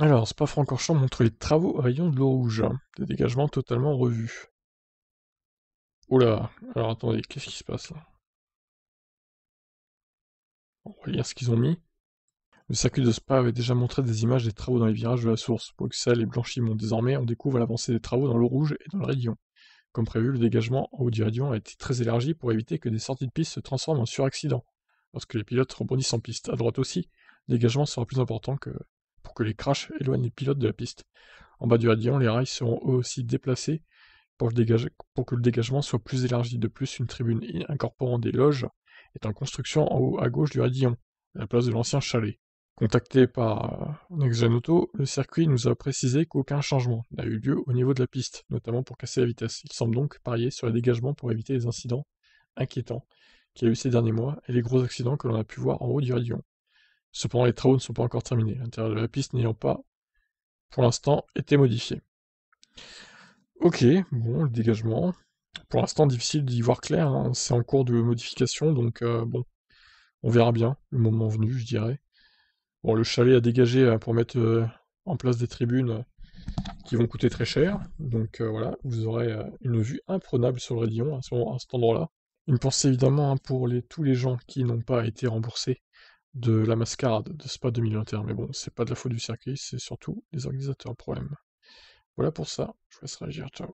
Alors, Spa-Francorchamps montre les travaux à rayon de l'eau rouge. Des dégagements totalement revus. Oula, alors attendez, qu'est-ce qui se passe là On va lire ce qu'ils ont mis. Le circuit de Spa avait déjà montré des images des travaux dans les virages de la source. Bruxelles et Blanchimont, désormais, on découvre l'avancée des travaux dans l'eau rouge et dans le rayon. Comme prévu, le dégagement en haut du rayon a été très élargi pour éviter que des sorties de piste se transforment en suraccident. Lorsque les pilotes rebondissent en piste, à droite aussi, le dégagement sera plus important que que les crashs éloignent les pilotes de la piste. En bas du radion, les rails seront eux aussi déplacés pour, que le dégagement soit plus élargi. De plus, une tribune incorporant des loges est en construction en haut à gauche du radion, à la place de l'ancien chalet. Contacté par Nexanoto, Auto, le circuit nous a précisé qu'aucun changement n'a eu lieu au niveau de la piste, notamment pour casser la vitesse. Il semble donc parier sur le dégagement pour éviter les incidents inquiétants qu'il y a eu ces derniers mois et les gros accidents que l'on a pu voir en haut du radion. Cependant, les travaux ne sont pas encore terminés, l'intérieur de la piste n'ayant pas, pour l'instant, été modifié. Ok, bon, le dégagement. Pour l'instant, difficile d'y voir clair, hein. c'est en cours de modification, donc euh, bon, on verra bien, le moment venu, je dirais. Bon, le chalet a dégagé euh, pour mettre euh, en place des tribunes qui vont coûter très cher, donc voilà, vous aurez une vue imprenable sur le Rédillon à, cet endroit-là. Une pensée évidemment hein, pour tous les gens qui n'ont pas été remboursés de la mascarade de Spa 2021. Mais bon, c'est pas de la faute du circuit, c'est surtout les organisateurs le problème. Voilà pour ça, je vous laisse réagir, ciao.